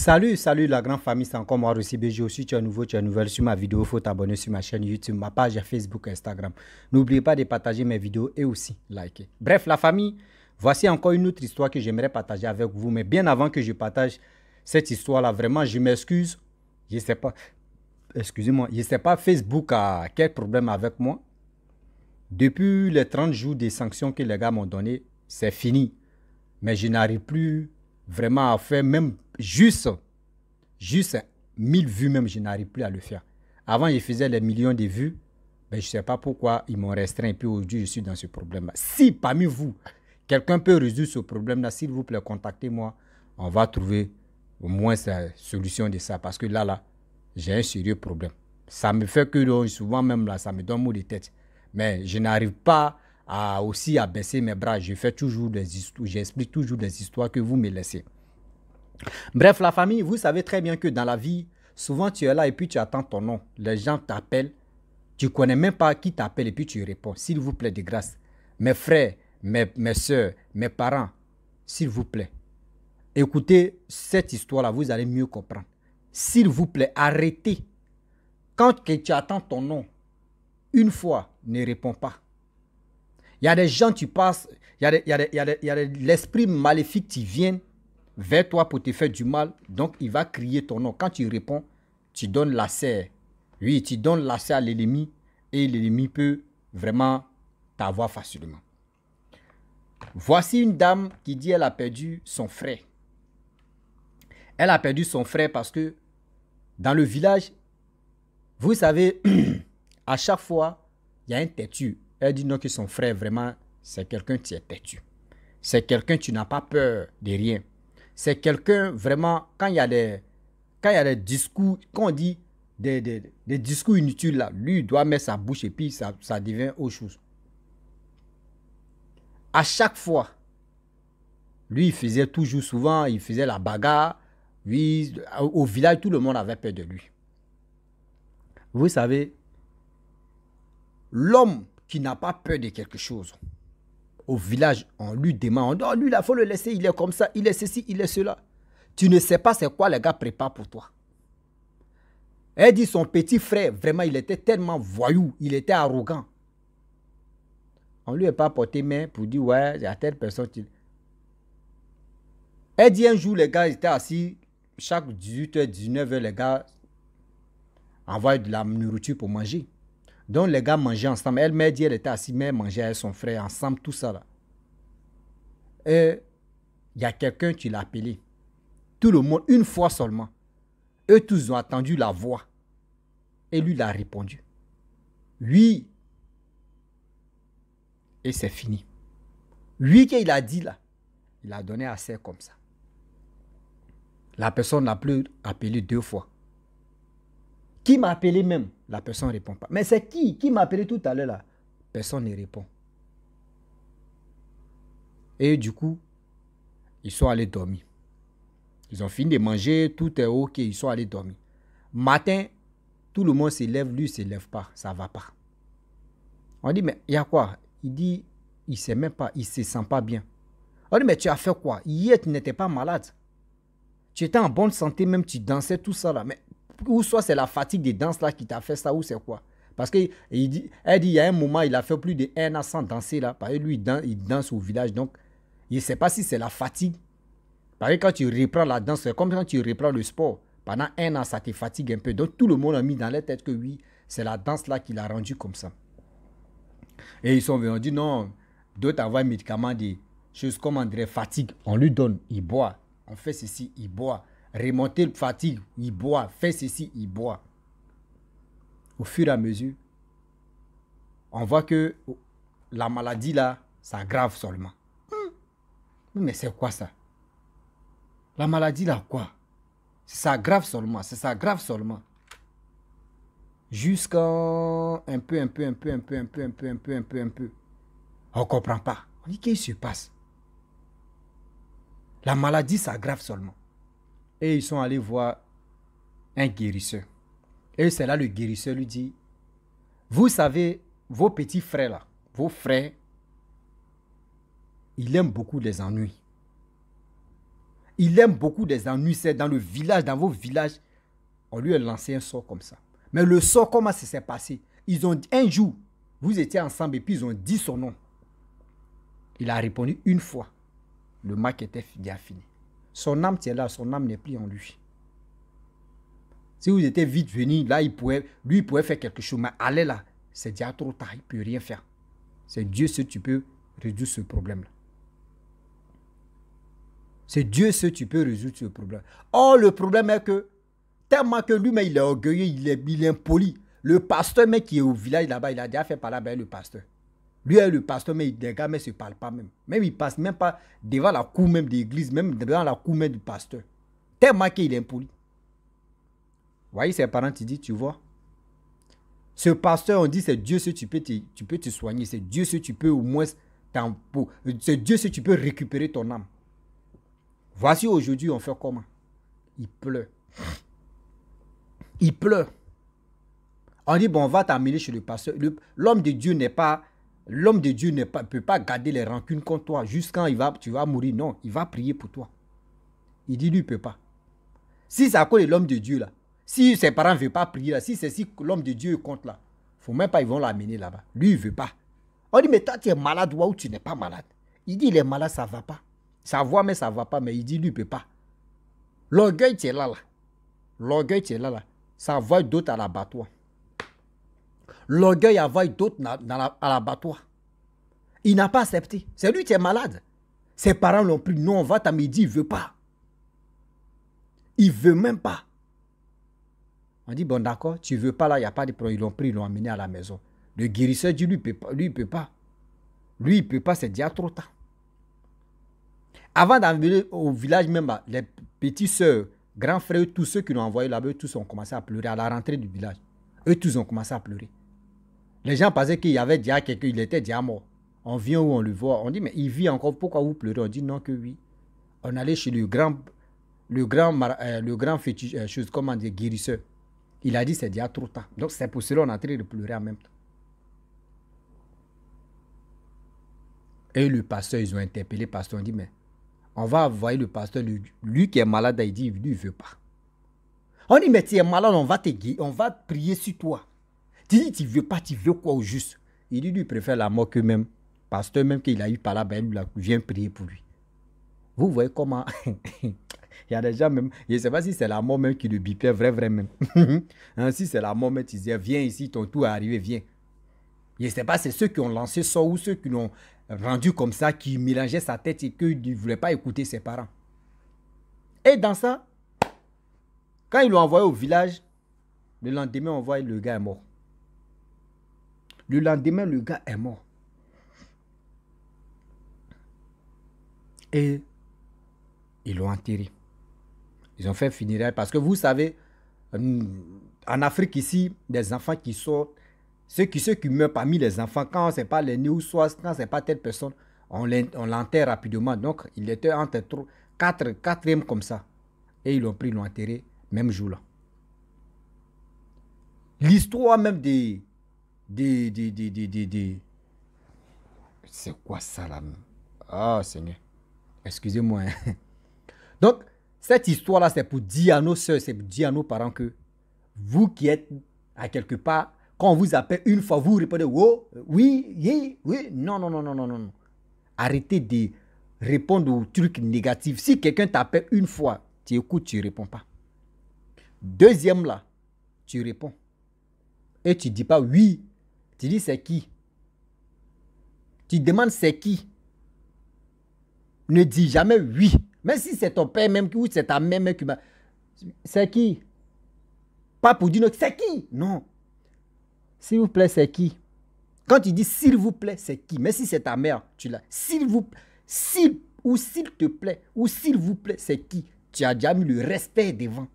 Salut, salut la grande famille, c'est encore moi Rossi BG. Si tu es nouveau, tu es nouvelle sur ma vidéo, faut t'abonner sur ma chaîne YouTube, ma page Facebook, Instagram. N'oubliez pas de partager mes vidéos et aussi liker. Bref, la famille, voici encore une autre histoire que j'aimerais partager avec vous. Mais bien avant que je partage cette histoire-là, vraiment, je m'excuse. Je ne sais pas, excusez-moi, je ne sais pas, Facebook a quel problème avec moi. Depuis les 30 jours des sanctions que les gars m'ont donné, c'est fini. Mais je n'arrive plus vraiment à faire même juste, juste 1000 vues même, je n'arrive plus à le faire. Avant, je faisais les millions de vues. mais ben, je ne sais pas pourquoi ils m'ont restreint. Et puis aujourd'hui, je suis dans ce problème-là. Si parmi vous, quelqu'un peut résoudre ce problème-là, s'il vous plaît, contactez-moi. On va trouver au moins la solution de ça. Parce que là, là, j'ai un sérieux problème. Ça me fait que oh, souvent même là, ça me donne mot de tête. Mais je n'arrive pas à aussi à baisser mes bras. Je fais toujours des j'explique toujours des histoires que vous me laissez. Bref, la famille, vous savez très bien que dans la vie, souvent tu es là et puis tu attends ton nom. Les gens t'appellent. Tu ne connais même pas qui t'appelle et puis tu réponds. S'il vous plaît, de grâce. Mes frères, mes, soeurs, mes parents, s'il vous plaît. Écoutez cette histoire-là, vous allez mieux comprendre. S'il vous plaît, arrêtez. Quand que tu attends ton nom, une fois, ne réponds pas. Il y a des gens, tu passes, il y a, l'esprit maléfique qui vient vers toi pour te faire du mal, donc il va crier ton nom. Quand tu réponds, tu donnes la serre. Oui, tu donnes la serre à l'ennemi et l'ennemi peut vraiment t'avoir facilement. Voici une dame qui dit elle a perdu son frère. Elle a perdu son frère parce que dans le village, vous savez, à chaque fois, il y a un têtu. Elle dit non que son frère, vraiment, c'est quelqu'un qui est têtu. C'est quelqu'un, qui n'a pas peur de rien c'est quelqu'un vraiment, quand il y a des, quand il y a des discours, qu'on dit des, discours inutiles, là, lui, il doit mettre sa bouche et puis ça, devient autre chose. À chaque fois, lui, il faisait toujours souvent, il faisait la bagarre. au village, tout le monde avait peur de lui. Vous savez, l'homme qui n'a pas peur de quelque chose, au village, on lui demande, on oh, dit, lui, il faut le laisser, il est comme ça, il est ceci, il est cela. Tu ne sais pas c'est quoi les gars prépare pour toi. Elle dit, son petit frère, vraiment, il était tellement voyou, il était arrogant. On ne lui a pas porté main pour dire, ouais, a telle personne. Elle dit, un jour, les gars étaient assis, chaque 18h, 19h, les gars envoyaient de la nourriture pour manger. Donc les gars mangeaient ensemble. Elle m'a dit, elle était assise, mais elle mangeait avec son frère ensemble, tout ça là. Et il y a quelqu'un, qui l'a appelé. Tout le monde, une fois seulement. Eux tous ont attendu la voix. Et lui, il a répondu. Oui. Et c'est fini. Lui qu'il a dit là. Il a donné assez comme ça. La personne n'a plus appelé deux fois. Qui m'a appelé même La personne ne répond pas. Mais c'est qui Qui m'a appelé tout à l'heure là Personne ne répond. Et du coup, ils sont allés dormir. Ils ont fini de manger, tout est ok, ils sont allés dormir. Matin, tout le monde s'élève, lui ne s'élève pas, ça va pas. On dit, mais il y a quoi Il dit, il ne sait même pas, il ne se sent pas bien. On dit, mais tu as fait quoi Hier, tu n'étais pas malade. Tu étais en bonne santé, même tu dansais, tout ça là. Mais ou soit c'est la fatigue des danses là qui t'a fait ça, ou c'est quoi Parce il dit, elle dit, il y a un moment, il a fait plus de 1 an sans danser là. Par lui, il danse, il danse au village. Donc, il ne sait pas si c'est la fatigue. Par quand tu reprends la danse, c'est comme quand tu reprends le sport. Pendant un an, ça te fatigue un peu. Donc, tout le monde a mis dans la tête que oui, c'est la danse là qui l'a rendu comme ça. Et ils sont venus, on dit non, doit avoir un médicament, des choses comme André fatigue. On lui donne, il boit. On fait ceci, il boit remonter le fatigue, il boit, fait ceci, il boit. Au fur et à mesure, on voit que la maladie là Ça grave seulement. Hein? mais c'est quoi ça La maladie là quoi Ça grave seulement, C'est ça grave seulement. Jusqu'à un peu, un peu, un peu, un peu, un peu, un peu, un peu, un peu, un peu. On ne comprend pas. On dit qu'est-ce qui se passe La maladie ça grave seulement et ils sont allés voir un guérisseur. Et c'est là le guérisseur lui dit, vous savez, vos petits frères là, vos frères, il aime beaucoup les ennuis. Il aime beaucoup les ennuis. C'est dans le village, dans vos villages, on lui a lancé un sort comme ça. Mais le sort, comment ça s'est passé Ils ont dit, un jour, vous étiez ensemble et puis ils ont dit son nom. Il a répondu une fois. Le match était déjà fini. Son âme, c'est là, son âme n'est plus en lui. Si vous étiez vite venu, là, il lui, il pourrait faire quelque chose, mais allez là, c'est déjà trop tard, il ne peut rien faire. C'est Dieu seul qui peut résoudre ce problème-là. C'est Dieu seul qui peut résoudre ce problème. Oh, le problème est que, tellement que lui mais il est orgueilleux, il est, impoli. Le pasteur, mais qui est au village là-bas, il a déjà fait parler le pasteur. Lui est le pasteur, mais les gars, mais ne se parlent pas même. Même ils passe même pas devant la cour même de l'église, même devant la cour même du pasteur. Tellement qu'il est impoli. Voyez ses parents, tu dis, tu vois. Ce pasteur, on dit, c'est Dieu ce tu peux tu peux te soigner. C'est Dieu si tu peux au moins C'est Dieu si tu peux récupérer ton âme. Voici aujourd'hui, on fait comment Il pleure. Il pleure. On dit, bon, on va t'amener chez le pasteur. L'homme de Dieu n'est pas L'homme de Dieu ne peut pas garder les rancunes contre toi jusqu'à il va, tu vas mourir. Non, il va prier pour toi. Il dit, lui, il ne peut pas. Si c'est à cause de l'homme de Dieu, là, si ses parents ne veulent pas prier, là, si c'est si l'homme de Dieu compte, là, il ne faut même pas, ils vont l'amener là-bas. Lui, il ne veut pas. On dit, mais toi, tu es malade ou tu n'es pas malade. Il dit, il est malade, ça ne va pas. Ça voit, mais ça ne va pas. Mais il dit, lui, il ne peut pas. L'orgueil, tu es là, là. L'orgueil, tu es là, là. Ça voit d'autres à l'abattoir. L'orgueil avait d'autres à l'abattoir. Il n'a pas accepté. C'est lui qui est malade. Ses parents l'ont pris. Non, on va à midi. Il ne veut pas. Il ne veut même pas. On dit, bon, d'accord, tu ne veux pas là, il n'y a pas de problème. Ils l'ont pris, ils l'ont amené à la maison. Le guérisseur dit, lui, il ne peut pas. Lui, il ne peut pas, c'est déjà trop tard. Avant venir au village même, bah, les petites sœurs, grands frères, tous ceux qui l'ont envoyé là-bas, tous ont commencé à pleurer à la rentrée du village. Eux tous ont commencé à pleurer. Les gens pensaient qu'il y avait déjà quelqu'un, il était déjà mort. On vient où on le voit, on dit, mais il vit encore, pourquoi vous pleurez On dit non que oui. On allait chez le grand, le grand, euh, le grand euh, chose, comment dire, guérisseur. Il a dit, c'est déjà trop tard. Donc c'est pour cela qu'on a en train de pleurer en même temps. Et le pasteur, ils ont interpellé le pasteur, on dit, mais on va envoyer le pasteur, lui, qui est malade, il dit, lui, il ne veut pas. On dit, mais tu es malade, on va te guérir, on va prier sur toi. Tu dis, tu veux pas, tu veux quoi au juste Il dit, lui, préfère la mort que même. Pasteur, même qu'il a eu par là, ben, vient prier pour lui. Vous voyez comment. il y a des gens même. Je ne sais pas si c'est la mort même qui le bipait, vrai, vrai même. Hein, si c'est la mort même, tu disais, viens ici, ton tour est arrivé, viens. Je ne sais pas, c'est ceux qui ont lancé ça ou ceux qui l'ont rendu comme ça, qui mélangeaient sa tête et qu'ils ne voulaient pas écouter ses parents. Et dans ça, quand ils l'ont envoyé au village, le lendemain, on voit le gars est mort. Le lendemain, le gars est mort. Et ils l'ont enterré. Ils ont fait funéraire parce que vous savez, euh, en Afrique ici, des enfants qui sortent, ceux qui, ceux qui meurent parmi les enfants, quand ce n'est pas les ou soit quand ce n'est pas telle personne, on l'enterre rapidement. Donc, il était entre 4 quatrième comme ça. Et ils l'ont pris, ils l'ont enterré, même jour-là. L'histoire même des, c'est quoi ça là Ah Seigneur. Excusez-moi. Hein. Donc, cette histoire-là, c'est pour dire à nos soeurs, c'est pour dire à nos parents que vous qui êtes à quelque part, quand on vous appelle une fois, vous répondez oh, oui, oui, oui. Non, non, non, non, non, non. Arrêtez de répondre aux trucs négatifs. Si quelqu'un t'appelle une fois, tu écoutes, tu ne réponds pas. Deuxième là, tu réponds. Et tu ne dis pas oui, tu dis c'est qui Tu demandes c'est qui Ne dis jamais oui. Même si c'est ton père même qui ou c'est ta mère même qui m'a. C'est qui Pas pour dire c'est qui Non. S'il vous plaît, c'est qui Quand tu dis s'il vous plaît, c'est qui Même si c'est ta mère, tu l'as. S'il vous plaît. S'il ou s'il te plaît, ou s'il vous plaît, c'est qui Tu as déjà mis le respect devant.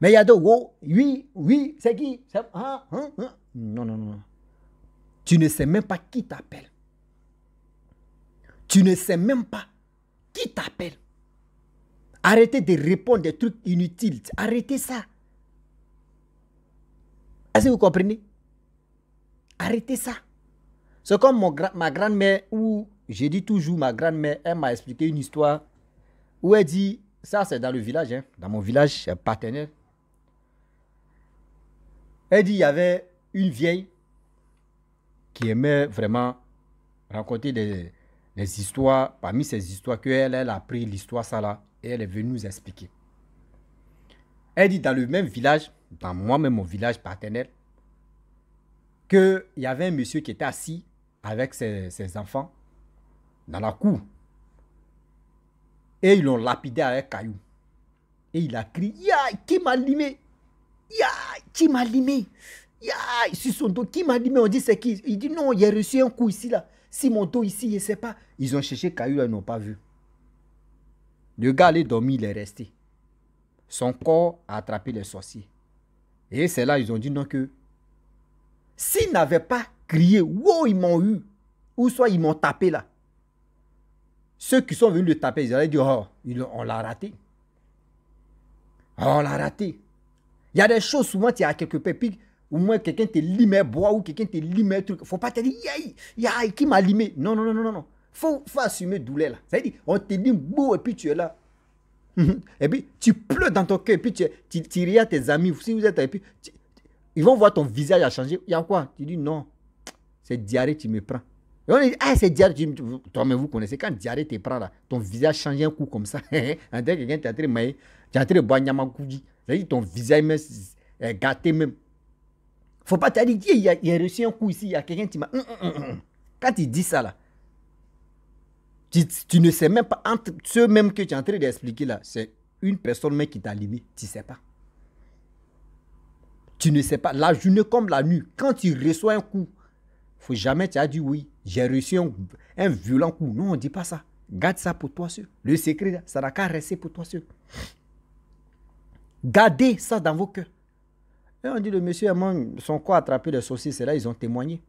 Mais il y a d'autres, oh, oui, oui, c'est qui ah, hein, hein? Non, non, non. Tu ne sais même pas qui t'appelle. Tu ne sais même pas qui t'appelle. Arrêtez de répondre des trucs inutiles. Arrêtez ça. Est-ce que vous comprenez Arrêtez ça. C'est comme mon ma grand-mère, où j'ai dit toujours, ma grand-mère, elle m'a expliqué une histoire où elle dit, ça c'est dans le village, hein, dans mon village partenaire. Elle dit, il y avait une vieille qui aimait vraiment raconter des, histoires, parmi ces histoires qu'elle elle a appris l'histoire ça là, et elle est venue nous expliquer. Elle dit dans le même village, dans moi-même mon village paternel, qu'il y avait un monsieur qui était assis avec ses, enfants dans la cour. Et ils l'ont lapidé avec caillou. Et il a crié, Ya, qui m'a limé Ya, qui m'a limé sur son dos. Qui m'a dit, mais on dit c'est qui Il dit non, il a reçu un coup ici, là. Si mon dos ici, je ne sais pas. Ils ont cherché Caillou, ils n'ont pas vu. Le gars est dormi il est resté. Son corps a attrapé les sorciers. Et c'est là, ils ont dit non que s'ils n'avaient pas crié, wow, ils m'ont eu, ou soit ils m'ont tapé là. Ceux qui sont venus le taper, ils allaient dit, oh, on l'a raté. Oh, on l'a raté. Il y a des choses souvent, il y a quelques pépites, ou moins, quelqu'un te limé bois ou quelqu'un te limé truc. Faut pas te dire, yay, yay, qui m'a limé. Non, non, non, non, non. Faut, faut assumer douleur là. Ça veut dire, on te dit beau et puis tu es là. et puis, tu pleures dans ton cœur et puis tu, tu, regardes tes amis. Si vous êtes, et ils vont voir ton visage a changé. Il y a quoi Tu dis, non, c'est diarrhée, qui me prend. Et on dit, ah, c'est diarrhée. toi, mais vous connaissez, quand diarrhée te prend là, ton visage change un coup comme ça. en tant que quelqu'un, t'a as très maillé, tu as très boire Ça C'est-à-dire, ton visage est gâté même faut pas t'aller dire, il a, reçu un coup ici, il y a quelqu'un qui m'a... Hum, hum, hum, quand tu dit ça, là, tu, ne sais même pas, entre même que tu es en train d'expliquer là, c'est une personne même qui t'a limité, tu ne sais pas. Tu ne sais pas, la journée comme la nuit, quand tu reçois un coup, faut jamais tu as dit oui, j'ai reçu un, violent coup. Non, on ne dit pas ça. Garde ça pour toi seul. Le secret, ça n'a qu'à rester pour toi seul. Gardez ça dans vos cœurs on dit, le monsieur ils sont quoi attraper les saucisses, c'est là, ils ont témoigné.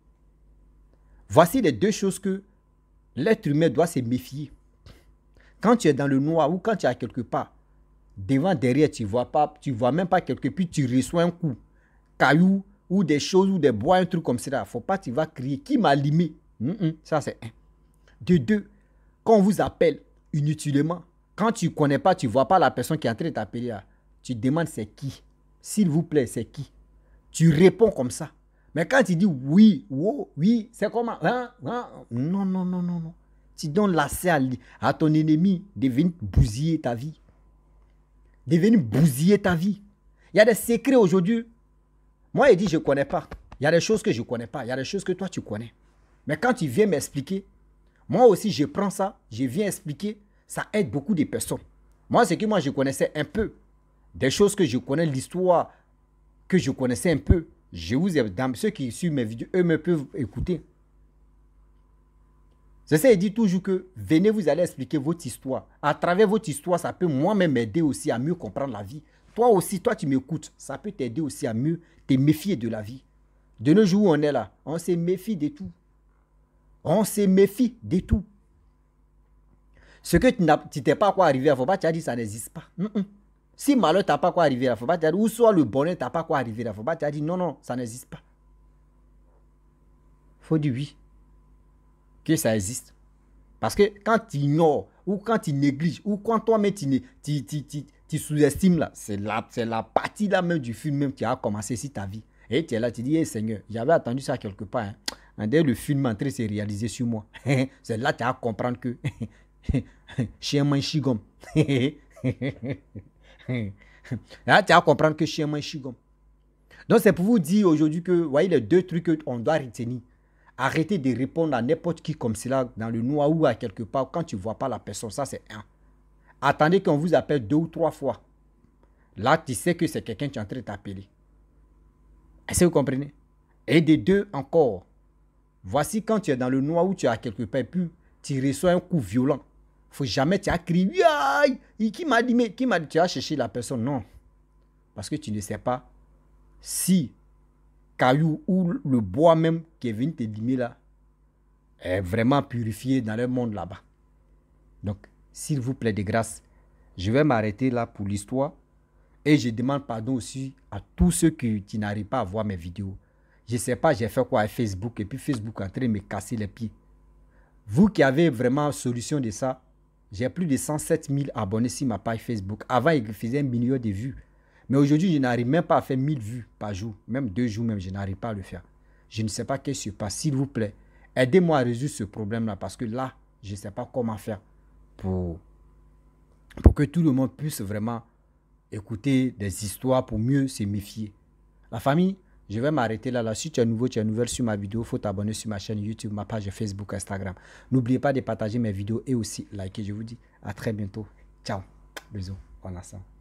Voici les deux choses que l'être humain doit se méfier. Quand tu es dans le noir ou quand tu es à quelque part, devant, derrière, tu ne vois, pas, tu vois même pas quelque puis tu reçois un coup, caillou ou des choses ou des bois, un truc comme ça. faut pas, tu vas crier, qui m'a limé Ça, c'est un. De deux, quand on vous appelle inutilement, quand tu ne connais pas, tu ne vois pas la personne qui est en train de t'appeler, tu demandes c'est qui s'il vous plaît, c'est qui Tu réponds comme ça. Mais quand tu dis oui, oui, c'est comment hein? Hein? Non, non, non, non, non. Tu donnes l'accès à, à, ton ennemi de venir bousiller ta vie. De venir bousiller ta vie. Il y a des secrets aujourd'hui. Moi, il dit, je ne connais pas. Il y a des choses que je ne connais pas. Il y a des choses que toi, tu connais. Mais quand tu viens m'expliquer, moi aussi, je prends ça, je viens expliquer. Ça aide beaucoup de personnes. Moi, ce que moi, je connaissais un peu, des choses que je connais, l'histoire que je connaissais un peu. Je vous ai, ceux qui suivent mes vidéos, eux me peuvent écouter. C'est ça, il dit toujours que venez vous allez expliquer votre histoire. À travers votre histoire, ça peut moi-même m'aider aussi à mieux comprendre la vie. Toi aussi, toi tu m'écoutes, ça peut t'aider aussi à mieux te méfier de la vie. De nos jours où on est là, on se méfie de tout. On se méfie de tout. Ce que tu t'es pas quoi arrivé à vos tu as dit ça n'existe pas. Si malheur t'a pas quoi arriver là, faut pas ou soit le bonheur t'a pas quoi arriver là, faut pas as dit non, non, ça n'existe pas. Faut dire oui, que ça existe. Parce que quand tu ignores, ou quand tu négliges, ou quand toi-même tu, tu, tu, tu, sous-estimes là, c'est la, la partie la même du film même qui a commencé si ta vie. Et tu es là, tu dis, Seigneur, j'avais attendu ça quelque part. Hein. dès le film entré c'est réalisé sur moi. c'est là que tu as à comprendre que. un manchigom Hein? Là, hein? tu vas comprendre que je suis chigom Donc, c'est pour vous dire aujourd'hui que, vous voyez, les deux trucs qu'on doit retenir. Arrêtez de répondre à n'importe qui comme cela dans le noir ou à quelque part quand tu ne vois pas la personne. Ça, c'est un. Attendez qu'on vous appelle deux ou trois fois. Là, tu sais que c'est quelqu'un qui est en train de t'appeler. Est-ce que vous comprenez Et des deux encore. Voici quand tu es dans le noir ou tu as quelque part, puis tu reçois un coup violent faut jamais tu as crié qui m'a dit mais qui m'a dit tu as cherché la personne non parce que tu ne sais pas si caillou ou le bois même qui est venu te là est vraiment purifié dans le monde là-bas. Donc s'il vous plaît de grâce, je vais m'arrêter là pour l'histoire et je demande pardon aussi à tous ceux qui, Tu n'arrivent pas à voir mes vidéos. Je sais pas, j'ai fait quoi à Facebook et puis Facebook est en train de me casser les pieds. Vous qui avez vraiment solution de ça, j'ai plus de 107 000 abonnés sur ma page Facebook. Avant, il faisait un million de vues. Mais aujourd'hui, je n'arrive même pas à faire 1000 vues par jour. Même deux jours, même, je n'arrive pas à le faire. Je ne sais pas qu'est-ce qui se passe. S'il vous plaît, aidez-moi à résoudre ce problème-là parce que là, je ne sais pas comment faire pour, pour que tout le monde puisse vraiment écouter des histoires pour mieux se méfier. La famille, je vais m'arrêter là, là. Si tu es nouveau, tu es nouvelle sur ma vidéo, faut t'abonner sur ma chaîne YouTube, ma page Facebook, Instagram. N'oubliez pas de partager mes vidéos et aussi liker. Je vous dis à très bientôt. Ciao. Bisous. On a ça.